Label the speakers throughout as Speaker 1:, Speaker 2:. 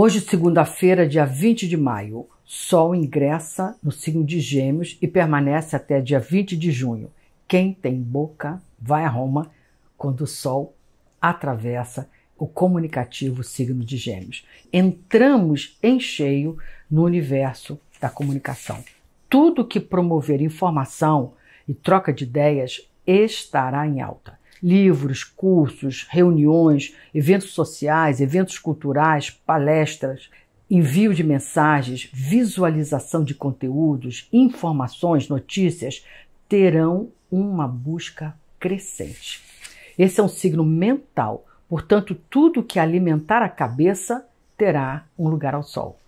Speaker 1: Hoje, segunda-feira, dia 20 de maio, Sol ingressa no signo de Gêmeos e permanece até dia 20 de junho. Quem tem boca vai a Roma quando o Sol atravessa o comunicativo signo de Gêmeos. Entramos em cheio no universo da comunicação. Tudo que promover informação e troca de ideias estará em alta livros, cursos, reuniões, eventos sociais, eventos culturais, palestras, envio de mensagens, visualização de conteúdos, informações, notícias, terão uma busca crescente. Esse é um signo mental, portanto, tudo que alimentar a cabeça terá um lugar ao sol.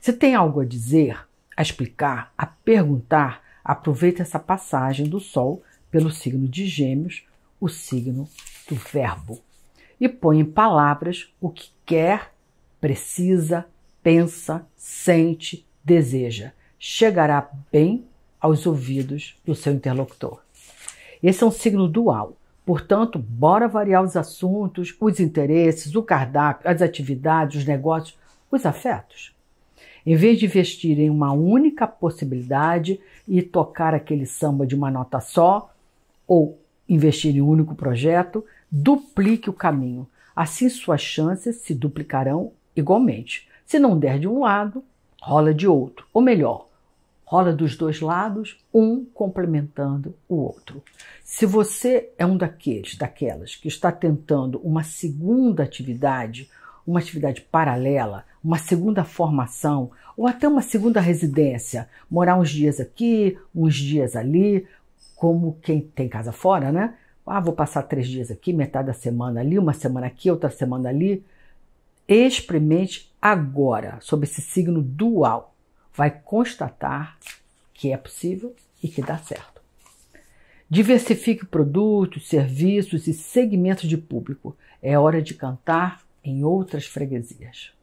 Speaker 1: Se tem algo a dizer, a explicar, a perguntar, aproveita essa passagem do sol pelo signo de Gêmeos o signo do verbo e põe em palavras o que quer, precisa, pensa, sente, deseja. Chegará bem aos ouvidos do seu interlocutor. Esse é um signo dual. Portanto, bora variar os assuntos, os interesses, o cardápio, as atividades, os negócios, os afetos. Em vez de investir em uma única possibilidade e tocar aquele samba de uma nota só, ou Investir em um único projeto, duplique o caminho. Assim suas chances se duplicarão igualmente. Se não der de um lado, rola de outro. Ou melhor, rola dos dois lados, um complementando o outro. Se você é um daqueles, daquelas que está tentando uma segunda atividade, uma atividade paralela, uma segunda formação ou até uma segunda residência, morar uns dias aqui, uns dias ali, como quem tem casa fora, né? Ah, vou passar três dias aqui, metade da semana ali, uma semana aqui, outra semana ali. Experimente agora sob esse signo dual. Vai constatar que é possível e que dá certo. Diversifique produtos, serviços e segmentos de público. É hora de cantar em outras freguesias.